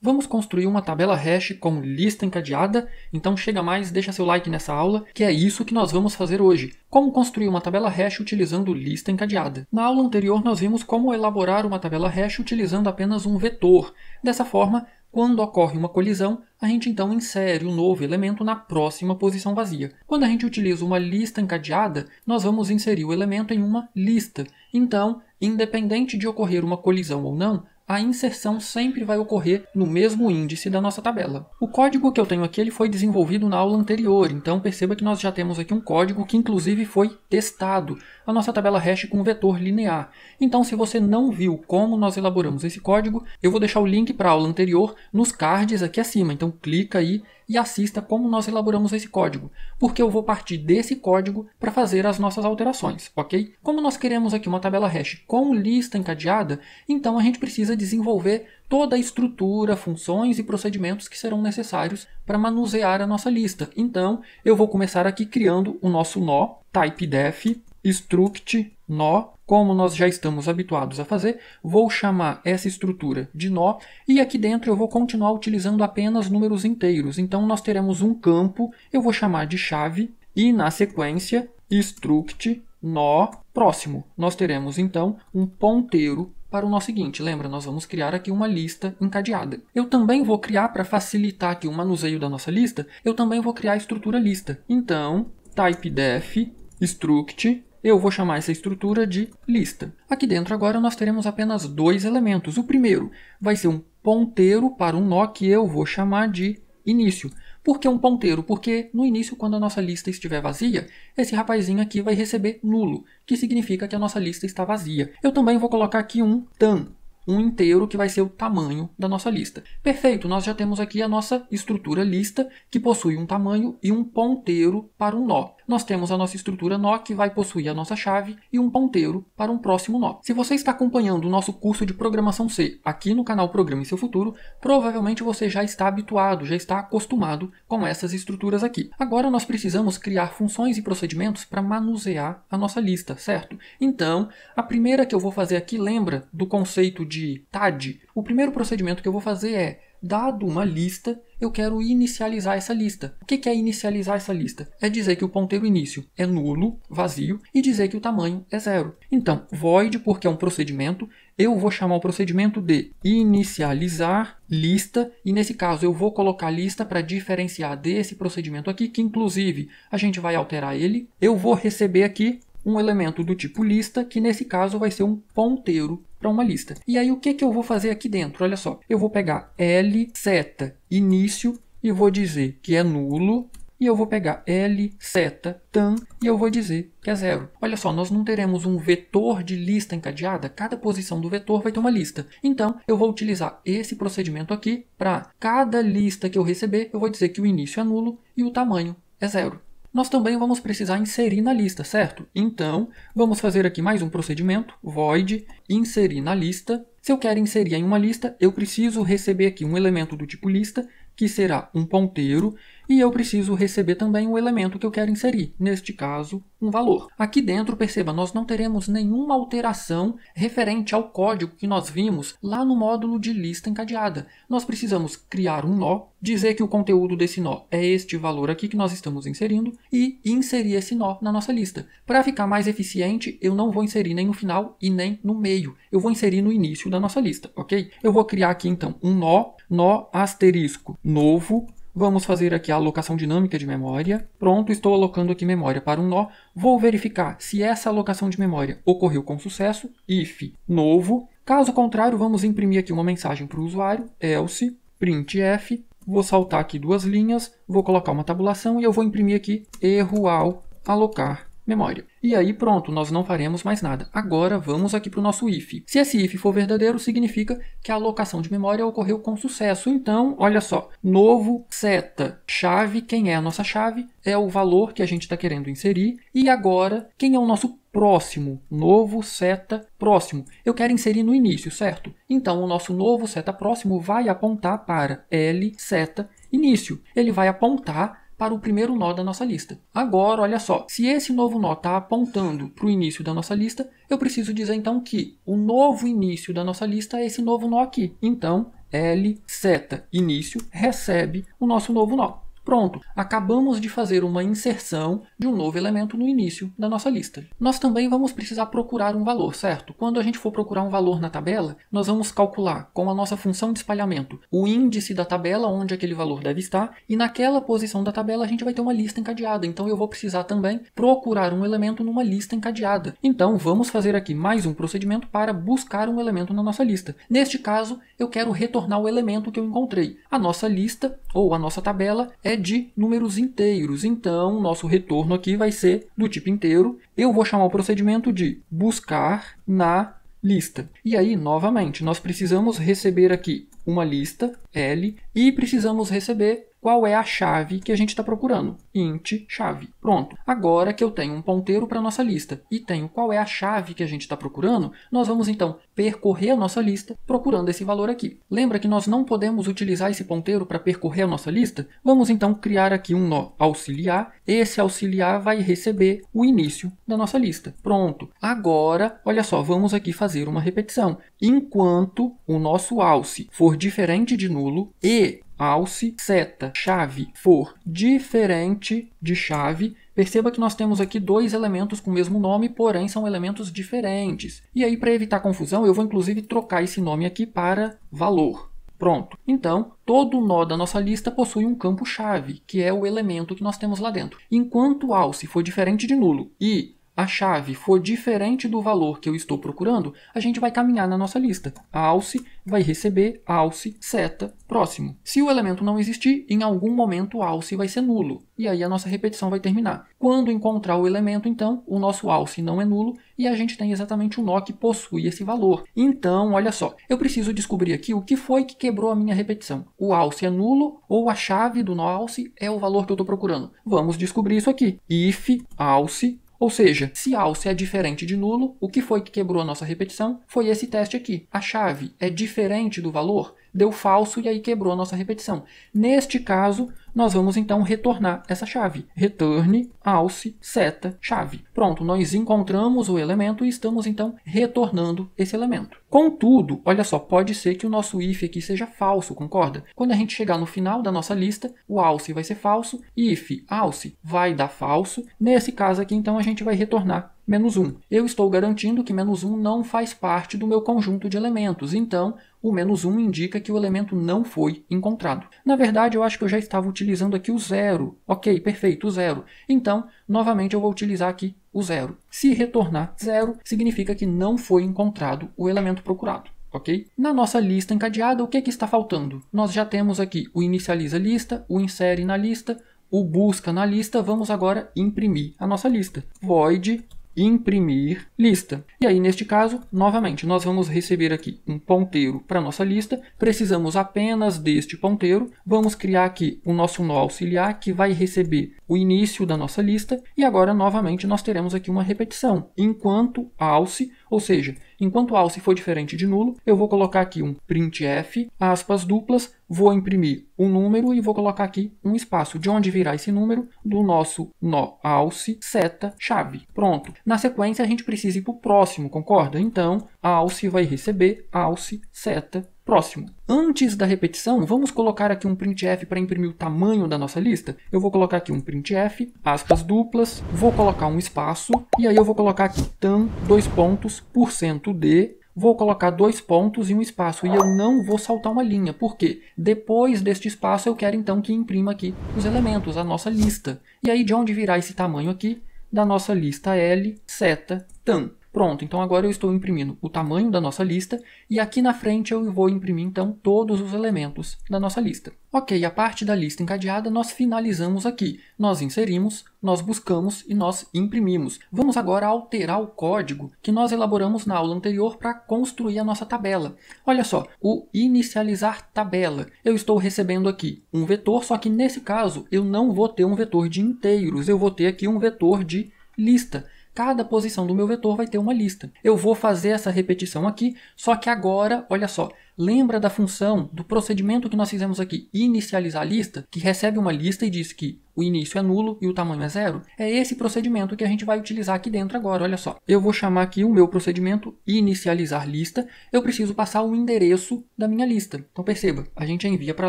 Vamos construir uma tabela hash com lista encadeada? Então chega mais, deixa seu like nessa aula, que é isso que nós vamos fazer hoje. Como construir uma tabela hash utilizando lista encadeada. Na aula anterior nós vimos como elaborar uma tabela hash utilizando apenas um vetor. Dessa forma, quando ocorre uma colisão, a gente então insere o um novo elemento na próxima posição vazia. Quando a gente utiliza uma lista encadeada, nós vamos inserir o elemento em uma lista. Então, independente de ocorrer uma colisão ou não, a inserção sempre vai ocorrer no mesmo índice da nossa tabela. O código que eu tenho aqui ele foi desenvolvido na aula anterior, então perceba que nós já temos aqui um código que inclusive foi testado, a nossa tabela hash com vetor linear. Então se você não viu como nós elaboramos esse código, eu vou deixar o link para a aula anterior nos cards aqui acima, então clica aí e assista como nós elaboramos esse código, porque eu vou partir desse código para fazer as nossas alterações, ok? Como nós queremos aqui uma tabela hash com lista encadeada, então a gente precisa desenvolver toda a estrutura, funções e procedimentos que serão necessários para manusear a nossa lista. Então, eu vou começar aqui criando o nosso nó typedef struct nó, como nós já estamos habituados a fazer, vou chamar essa estrutura de nó e aqui dentro eu vou continuar utilizando apenas números inteiros. Então nós teremos um campo, eu vou chamar de chave e na sequência struct nó próximo. Nós teremos então um ponteiro para o nó seguinte. Lembra, nós vamos criar aqui uma lista encadeada. Eu também vou criar, para facilitar aqui o manuseio da nossa lista, eu também vou criar a estrutura lista. Então, type def struct eu vou chamar essa estrutura de lista. Aqui dentro agora nós teremos apenas dois elementos. O primeiro vai ser um ponteiro para um nó que eu vou chamar de início. Por que um ponteiro? Porque no início, quando a nossa lista estiver vazia, esse rapazinho aqui vai receber nulo, que significa que a nossa lista está vazia. Eu também vou colocar aqui um tan, um inteiro que vai ser o tamanho da nossa lista. Perfeito, nós já temos aqui a nossa estrutura lista que possui um tamanho e um ponteiro para um nó. Nós temos a nossa estrutura nó que vai possuir a nossa chave e um ponteiro para um próximo nó. Se você está acompanhando o nosso curso de programação C aqui no canal Programa em Seu Futuro, provavelmente você já está habituado, já está acostumado com essas estruturas aqui. Agora nós precisamos criar funções e procedimentos para manusear a nossa lista, certo? Então, a primeira que eu vou fazer aqui lembra do conceito de de TAD, o primeiro procedimento que eu vou fazer é, dado uma lista, eu quero inicializar essa lista. O que é inicializar essa lista? É dizer que o ponteiro início é nulo, vazio, e dizer que o tamanho é zero. Então, void, porque é um procedimento, eu vou chamar o procedimento de inicializar lista, e nesse caso eu vou colocar lista para diferenciar desse procedimento aqui, que inclusive a gente vai alterar ele. Eu vou receber aqui um elemento do tipo lista, que nesse caso vai ser um ponteiro para uma lista. E aí o que, que eu vou fazer aqui dentro? Olha só, eu vou pegar L seta início e vou dizer que é nulo e eu vou pegar L, seta, tan, e eu vou dizer que é zero. Olha só, nós não teremos um vetor de lista encadeada, cada posição do vetor vai ter uma lista. Então, eu vou utilizar esse procedimento aqui para cada lista que eu receber, eu vou dizer que o início é nulo e o tamanho é zero nós também vamos precisar inserir na lista, certo? Então, vamos fazer aqui mais um procedimento, void inserir na lista. Se eu quero inserir em uma lista, eu preciso receber aqui um elemento do tipo lista, que será um ponteiro, e eu preciso receber também o elemento que eu quero inserir, neste caso, um valor. Aqui dentro, perceba, nós não teremos nenhuma alteração referente ao código que nós vimos lá no módulo de lista encadeada. Nós precisamos criar um nó, dizer que o conteúdo desse nó é este valor aqui que nós estamos inserindo e inserir esse nó na nossa lista. Para ficar mais eficiente, eu não vou inserir nem no final e nem no meio. Eu vou inserir no início da nossa lista, ok? Eu vou criar aqui então um nó, nó asterisco novo Vamos fazer aqui a alocação dinâmica de memória. Pronto, estou alocando aqui memória para um nó. Vou verificar se essa alocação de memória ocorreu com sucesso. If novo. Caso contrário, vamos imprimir aqui uma mensagem para o usuário. Else printf. Vou saltar aqui duas linhas, vou colocar uma tabulação e eu vou imprimir aqui erro ao alocar memória. E aí pronto, nós não faremos mais nada. Agora vamos aqui para o nosso if. Se esse if for verdadeiro, significa que a alocação de memória ocorreu com sucesso. Então, olha só, novo seta chave, quem é a nossa chave? É o valor que a gente está querendo inserir. E agora, quem é o nosso próximo, novo seta próximo. Eu quero inserir no início, certo? Então, o nosso novo seta próximo vai apontar para L seta início. Ele vai apontar para o primeiro nó da nossa lista. Agora, olha só, se esse novo nó está apontando para o início da nossa lista, eu preciso dizer então que o novo início da nossa lista é esse novo nó aqui. Então, L seta início recebe o nosso novo nó. Pronto, acabamos de fazer uma inserção de um novo elemento no início da nossa lista. Nós também vamos precisar procurar um valor, certo? Quando a gente for procurar um valor na tabela, nós vamos calcular com a nossa função de espalhamento o índice da tabela onde aquele valor deve estar e naquela posição da tabela a gente vai ter uma lista encadeada. Então eu vou precisar também procurar um elemento numa lista encadeada. Então vamos fazer aqui mais um procedimento para buscar um elemento na nossa lista. Neste caso, eu quero retornar o elemento que eu encontrei. A nossa lista ou a nossa tabela é de números inteiros. Então, nosso retorno aqui vai ser do tipo inteiro. Eu vou chamar o procedimento de buscar na lista. E aí, novamente, nós precisamos receber aqui uma lista L e precisamos receber qual é a chave que a gente está procurando. int chave. Pronto. Agora que eu tenho um ponteiro para a nossa lista e tenho qual é a chave que a gente está procurando, nós vamos então percorrer a nossa lista procurando esse valor aqui. Lembra que nós não podemos utilizar esse ponteiro para percorrer a nossa lista? Vamos então criar aqui um nó auxiliar. Esse auxiliar vai receber o início da nossa lista. Pronto. Agora, olha só, vamos aqui fazer uma repetição. Enquanto o nosso alce for diferente de nulo e alce, seta, chave for diferente de chave, perceba que nós temos aqui dois elementos com o mesmo nome, porém são elementos diferentes. E aí, para evitar confusão, eu vou inclusive trocar esse nome aqui para valor. Pronto. Então, todo nó da nossa lista possui um campo-chave, que é o elemento que nós temos lá dentro. Enquanto alce for diferente de nulo e a chave for diferente do valor que eu estou procurando, a gente vai caminhar na nossa lista. A alce vai receber alce seta próximo. Se o elemento não existir, em algum momento o alce vai ser nulo. E aí a nossa repetição vai terminar. Quando encontrar o elemento, então, o nosso alce não é nulo e a gente tem exatamente o nó que possui esse valor. Então, olha só, eu preciso descobrir aqui o que foi que quebrou a minha repetição. O alce é nulo ou a chave do nó alce é o valor que eu estou procurando? Vamos descobrir isso aqui. If alce ou seja, se alce é diferente de nulo, o que foi que quebrou a nossa repetição? Foi esse teste aqui. A chave é diferente do valor, deu falso e aí quebrou a nossa repetição. Neste caso, nós vamos então retornar essa chave. Return, alce, seta, chave. Pronto, nós encontramos o elemento e estamos então retornando esse elemento. Contudo, olha só, pode ser que o nosso if aqui seja falso, concorda? Quando a gente chegar no final da nossa lista, o alce vai ser falso, if alce vai dar falso. Nesse caso aqui, então, a gente vai retornar menos 1. Hum. Eu estou garantindo que menos 1 não faz parte do meu conjunto de elementos, então o menos 1 indica que o elemento não foi encontrado. Na verdade, eu acho que eu já estava utilizando aqui o zero. Ok, perfeito, o zero. Então, novamente, eu vou utilizar aqui o zero. Se retornar zero, significa que não foi encontrado o elemento procurado. Okay? Na nossa lista encadeada, o que, que está faltando? Nós já temos aqui o inicializa lista, o insere na lista, o busca na lista, vamos agora imprimir a nossa lista. Void imprimir lista. E aí, neste caso, novamente, nós vamos receber aqui um ponteiro para nossa lista, precisamos apenas deste ponteiro, vamos criar aqui o nosso nó auxiliar, que vai receber o início da nossa lista, e agora, novamente, nós teremos aqui uma repetição, enquanto alce ou seja, enquanto o alce for diferente de nulo, eu vou colocar aqui um printf, aspas duplas, vou imprimir um número e vou colocar aqui um espaço. De onde virá esse número? Do nosso nó alce, seta, chave. Pronto. Na sequência, a gente precisa ir para o próximo, concorda? Então, alce vai receber alce, seta, Próximo. Antes da repetição, vamos colocar aqui um printf para imprimir o tamanho da nossa lista. Eu vou colocar aqui um printf, aspas duplas, vou colocar um espaço, e aí eu vou colocar aqui tam, dois pontos, por cento de, vou colocar dois pontos e um espaço, e eu não vou saltar uma linha, porque depois deste espaço eu quero então que imprima aqui os elementos, a nossa lista. E aí de onde virá esse tamanho aqui? Da nossa lista L, seta, tam. Pronto, então agora eu estou imprimindo o tamanho da nossa lista e aqui na frente eu vou imprimir então todos os elementos da nossa lista. Ok, a parte da lista encadeada nós finalizamos aqui. Nós inserimos, nós buscamos e nós imprimimos. Vamos agora alterar o código que nós elaboramos na aula anterior para construir a nossa tabela. Olha só, o inicializar tabela. Eu estou recebendo aqui um vetor, só que nesse caso eu não vou ter um vetor de inteiros, eu vou ter aqui um vetor de lista. Cada posição do meu vetor vai ter uma lista. Eu vou fazer essa repetição aqui, só que agora, olha só, lembra da função, do procedimento que nós fizemos aqui, inicializar a lista, que recebe uma lista e diz que o início é nulo e o tamanho é zero? É esse procedimento que a gente vai utilizar aqui dentro agora, olha só. Eu vou chamar aqui o meu procedimento inicializar lista, eu preciso passar o endereço da minha lista. Então perceba, a gente envia para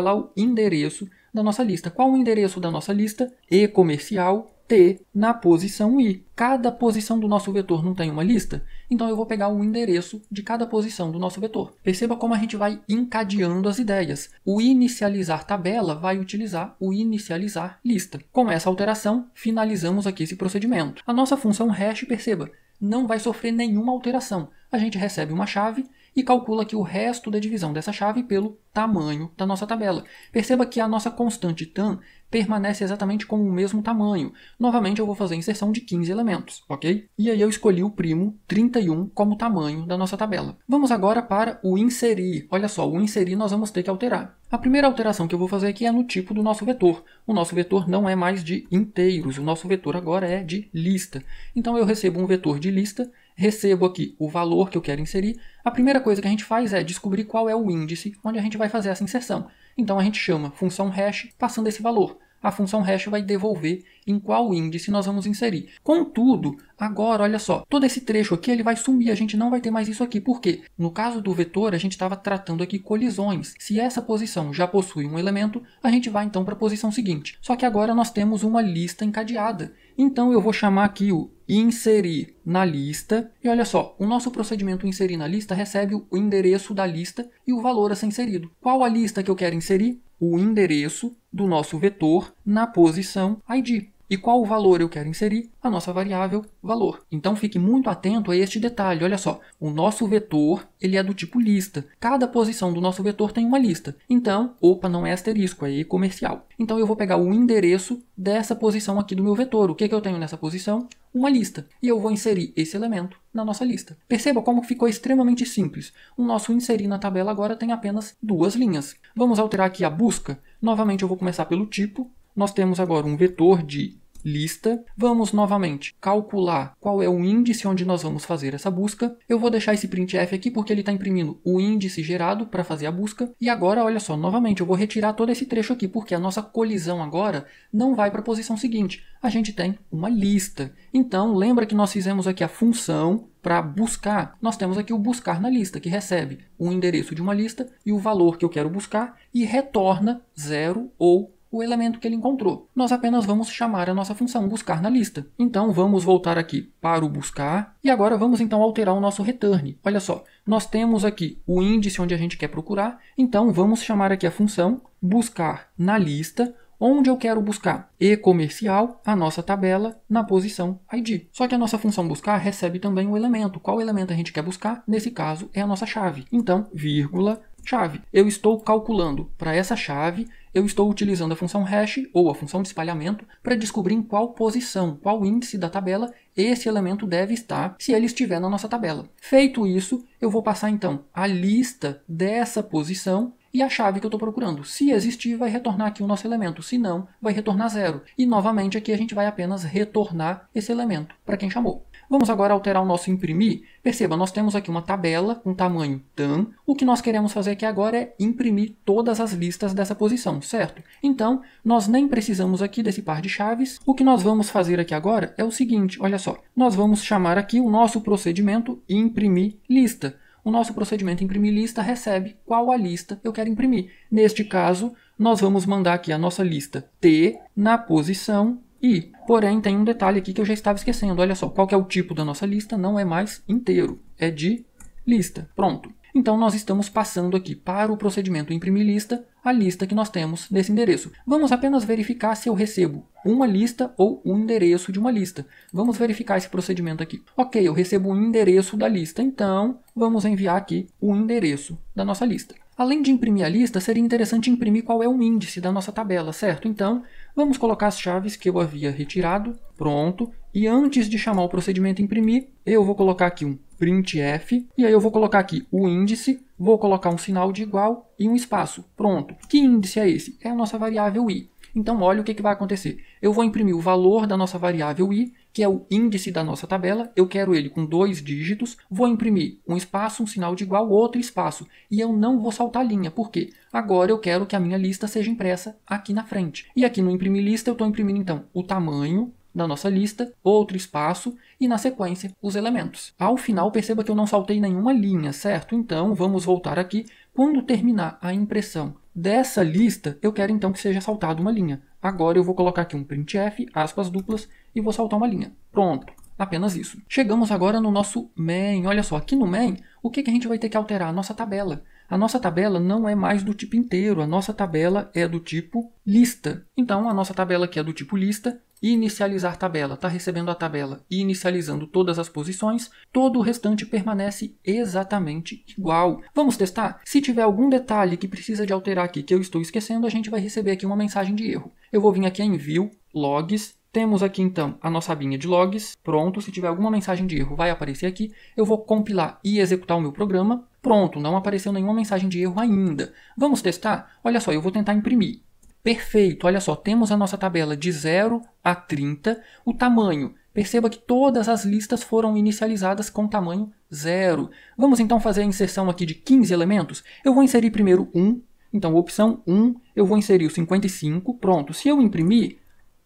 lá o endereço da nossa lista. Qual o endereço da nossa lista? E-comercial T na posição I. Cada posição do nosso vetor não tem uma lista? Então eu vou pegar o endereço de cada posição do nosso vetor. Perceba como a gente vai encadeando as ideias. O inicializar tabela vai utilizar o inicializar lista. Com essa alteração, finalizamos aqui esse procedimento. A nossa função hash, perceba, não vai sofrer nenhuma alteração. A gente recebe uma chave e calcula aqui o resto da divisão dessa chave pelo tamanho da nossa tabela. Perceba que a nossa constante tan permanece exatamente com o mesmo tamanho. Novamente eu vou fazer a inserção de 15 elementos, ok? E aí eu escolhi o primo 31 como tamanho da nossa tabela. Vamos agora para o inserir. Olha só, o inserir nós vamos ter que alterar. A primeira alteração que eu vou fazer aqui é no tipo do nosso vetor. O nosso vetor não é mais de inteiros, o nosso vetor agora é de lista. Então eu recebo um vetor de lista, recebo aqui o valor que eu quero inserir. A primeira coisa que a gente faz é descobrir qual é o índice onde a gente vai fazer essa inserção. Então a gente chama função hash passando esse valor a função hash vai devolver em qual índice nós vamos inserir. Contudo, agora, olha só, todo esse trecho aqui ele vai sumir, a gente não vai ter mais isso aqui. Por quê? No caso do vetor, a gente estava tratando aqui colisões. Se essa posição já possui um elemento, a gente vai então para a posição seguinte. Só que agora nós temos uma lista encadeada. Então eu vou chamar aqui o inserir na lista. E olha só, o nosso procedimento inserir na lista recebe o endereço da lista e o valor a ser inserido. Qual a lista que eu quero inserir? o endereço do nosso vetor na posição id e qual valor eu quero inserir? A nossa variável valor. Então fique muito atento a este detalhe. Olha só, o nosso vetor ele é do tipo lista. Cada posição do nosso vetor tem uma lista. Então, opa, não é asterisco, é comercial. Então eu vou pegar o endereço dessa posição aqui do meu vetor. O que, que eu tenho nessa posição? Uma lista. E eu vou inserir esse elemento na nossa lista. Perceba como ficou extremamente simples. O nosso inserir na tabela agora tem apenas duas linhas. Vamos alterar aqui a busca. Novamente eu vou começar pelo tipo nós temos agora um vetor de lista. Vamos novamente calcular qual é o índice onde nós vamos fazer essa busca. Eu vou deixar esse printf aqui porque ele está imprimindo o índice gerado para fazer a busca. E agora, olha só, novamente eu vou retirar todo esse trecho aqui porque a nossa colisão agora não vai para a posição seguinte. A gente tem uma lista. Então, lembra que nós fizemos aqui a função para buscar, nós temos aqui o buscar na lista, que recebe o endereço de uma lista e o valor que eu quero buscar e retorna 0 ou o elemento que ele encontrou. Nós apenas vamos chamar a nossa função buscar na lista. Então vamos voltar aqui para o buscar e agora vamos então alterar o nosso return. Olha só, nós temos aqui o índice onde a gente quer procurar, então vamos chamar aqui a função buscar na lista onde eu quero buscar e-comercial, a nossa tabela na posição ID. Só que a nossa função buscar recebe também o um elemento. Qual elemento a gente quer buscar? Nesse caso é a nossa chave. Então, vírgula, chave. Eu estou calculando para essa chave eu estou utilizando a função hash ou a função de espalhamento para descobrir em qual posição, qual índice da tabela esse elemento deve estar se ele estiver na nossa tabela. Feito isso, eu vou passar então a lista dessa posição e a chave que eu estou procurando. Se existir, vai retornar aqui o nosso elemento, se não, vai retornar zero. E novamente aqui a gente vai apenas retornar esse elemento para quem chamou. Vamos agora alterar o nosso imprimir. Perceba, nós temos aqui uma tabela com tamanho TAM. O que nós queremos fazer aqui agora é imprimir todas as listas dessa posição, certo? Então, nós nem precisamos aqui desse par de chaves. O que nós vamos fazer aqui agora é o seguinte, olha só. Nós vamos chamar aqui o nosso procedimento imprimir lista. O nosso procedimento imprimir lista recebe qual a lista eu quero imprimir. Neste caso, nós vamos mandar aqui a nossa lista T na posição e, porém, tem um detalhe aqui que eu já estava esquecendo. Olha só, qual é o tipo da nossa lista? Não é mais inteiro, é de lista. Pronto. Então, nós estamos passando aqui para o procedimento imprimir lista a lista que nós temos nesse endereço. Vamos apenas verificar se eu recebo uma lista ou um endereço de uma lista. Vamos verificar esse procedimento aqui. Ok, eu recebo o um endereço da lista, então vamos enviar aqui o endereço da nossa lista. Além de imprimir a lista, seria interessante imprimir qual é o índice da nossa tabela, certo? Então, Vamos colocar as chaves que eu havia retirado, pronto. E antes de chamar o procedimento imprimir, eu vou colocar aqui um printf, e aí eu vou colocar aqui o índice, vou colocar um sinal de igual e um espaço, pronto. Que índice é esse? É a nossa variável i. Então olha o que, que vai acontecer. Eu vou imprimir o valor da nossa variável i, que é o índice da nossa tabela, eu quero ele com dois dígitos, vou imprimir um espaço, um sinal de igual, outro espaço, e eu não vou saltar linha, porque agora eu quero que a minha lista seja impressa aqui na frente. E aqui no imprimir lista eu estou imprimindo então o tamanho da nossa lista, outro espaço e, na sequência, os elementos. Ao final, perceba que eu não saltei nenhuma linha, certo? Então, vamos voltar aqui. Quando terminar a impressão Dessa lista, eu quero então que seja saltada uma linha. Agora eu vou colocar aqui um printf, aspas duplas, e vou saltar uma linha. Pronto, apenas isso. Chegamos agora no nosso main. Olha só, aqui no main, o que, que a gente vai ter que alterar? A nossa tabela. A nossa tabela não é mais do tipo inteiro, a nossa tabela é do tipo lista. Então, a nossa tabela aqui é do tipo lista, inicializar tabela, está recebendo a tabela e inicializando todas as posições, todo o restante permanece exatamente igual. Vamos testar? Se tiver algum detalhe que precisa de alterar aqui que eu estou esquecendo, a gente vai receber aqui uma mensagem de erro. Eu vou vir aqui em View, Logs, temos aqui então a nossa abinha de logs, pronto, se tiver alguma mensagem de erro vai aparecer aqui, eu vou compilar e executar o meu programa, pronto, não apareceu nenhuma mensagem de erro ainda. Vamos testar? Olha só, eu vou tentar imprimir. Perfeito, olha só, temos a nossa tabela de 0 a 30, o tamanho. Perceba que todas as listas foram inicializadas com tamanho 0. Vamos então fazer a inserção aqui de 15 elementos? Eu vou inserir primeiro 1, então opção 1, eu vou inserir o 55, pronto. Se eu imprimir,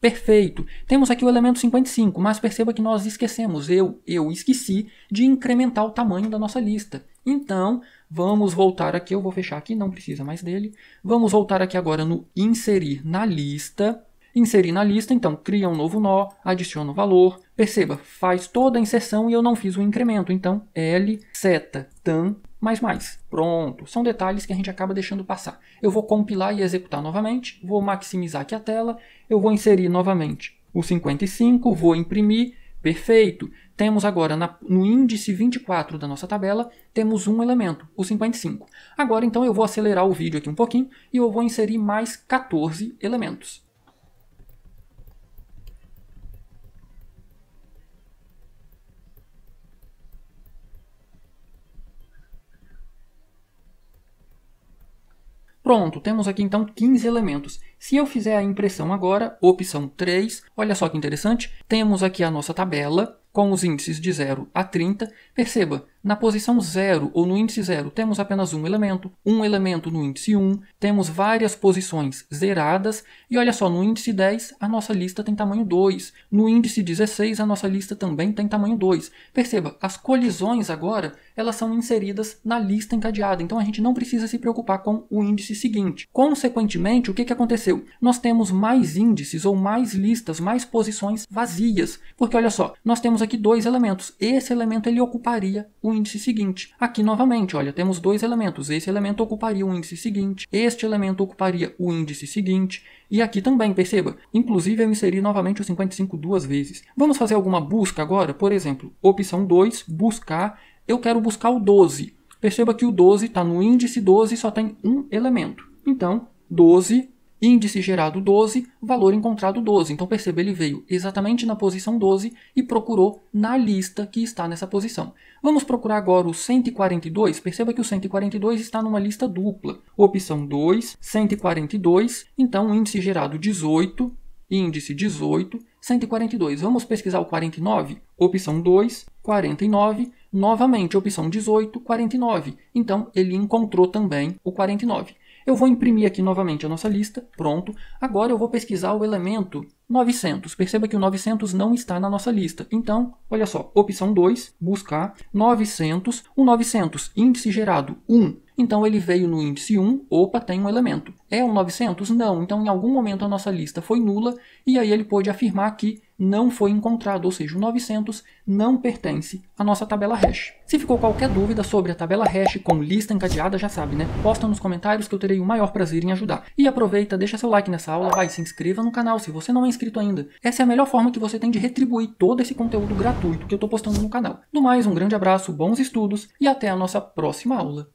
Perfeito. Temos aqui o elemento 55, mas perceba que nós esquecemos, eu, eu esqueci de incrementar o tamanho da nossa lista. Então, vamos voltar aqui, eu vou fechar aqui, não precisa mais dele. Vamos voltar aqui agora no inserir na lista. Inserir na lista, então cria um novo nó, adiciona o valor. Perceba, faz toda a inserção e eu não fiz o incremento. Então, L, seta, tan, mais mais. Pronto, são detalhes que a gente acaba deixando passar. Eu vou compilar e executar novamente, vou maximizar aqui a tela, eu vou inserir novamente o 55, vou imprimir, perfeito. Temos agora na, no índice 24 da nossa tabela, temos um elemento, o 55. Agora então eu vou acelerar o vídeo aqui um pouquinho e eu vou inserir mais 14 elementos. Pronto, temos aqui então 15 elementos. Se eu fizer a impressão agora, opção 3, olha só que interessante, temos aqui a nossa tabela com os índices de 0 a 30. Perceba, na posição 0 ou no índice 0, temos apenas um elemento, um elemento no índice 1, um, temos várias posições zeradas, e olha só, no índice 10 a nossa lista tem tamanho 2, no índice 16 a nossa lista também tem tamanho 2. Perceba, as colisões agora, elas são inseridas na lista encadeada, então a gente não precisa se preocupar com o índice seguinte. Consequentemente, o que, que aconteceu? Nós temos mais índices ou mais listas, mais posições vazias, porque olha só, nós temos aqui dois elementos, esse elemento ele ocuparia o índice seguinte. Aqui novamente, olha, temos dois elementos. Esse elemento ocuparia o índice seguinte, este elemento ocuparia o índice seguinte, e aqui também, perceba. Inclusive, eu inseri novamente o 55 duas vezes. Vamos fazer alguma busca agora? Por exemplo, opção 2, buscar. Eu quero buscar o 12. Perceba que o 12 está no índice 12 e só tem um elemento. Então, 12 índice gerado 12, valor encontrado 12. Então perceba, ele veio exatamente na posição 12 e procurou na lista que está nessa posição. Vamos procurar agora o 142. Perceba que o 142 está numa lista dupla. Opção 2, 142, então índice gerado 18, índice 18, 142. Vamos pesquisar o 49? Opção 2, 49. Novamente, opção 18, 49. Então, ele encontrou também o 49. Eu vou imprimir aqui novamente a nossa lista, pronto. Agora eu vou pesquisar o elemento 900. Perceba que o 900 não está na nossa lista. Então, olha só, opção 2, buscar 900. O 900, índice gerado 1 então ele veio no índice 1, opa, tem um elemento. É um 900? Não. Então em algum momento a nossa lista foi nula e aí ele pôde afirmar que não foi encontrado, ou seja, o 900 não pertence à nossa tabela hash. Se ficou qualquer dúvida sobre a tabela hash com lista encadeada, já sabe, né? Posta nos comentários que eu terei o maior prazer em ajudar. E aproveita, deixa seu like nessa aula, vai, se inscreva no canal se você não é inscrito ainda. Essa é a melhor forma que você tem de retribuir todo esse conteúdo gratuito que eu estou postando no canal. No mais, um grande abraço, bons estudos e até a nossa próxima aula.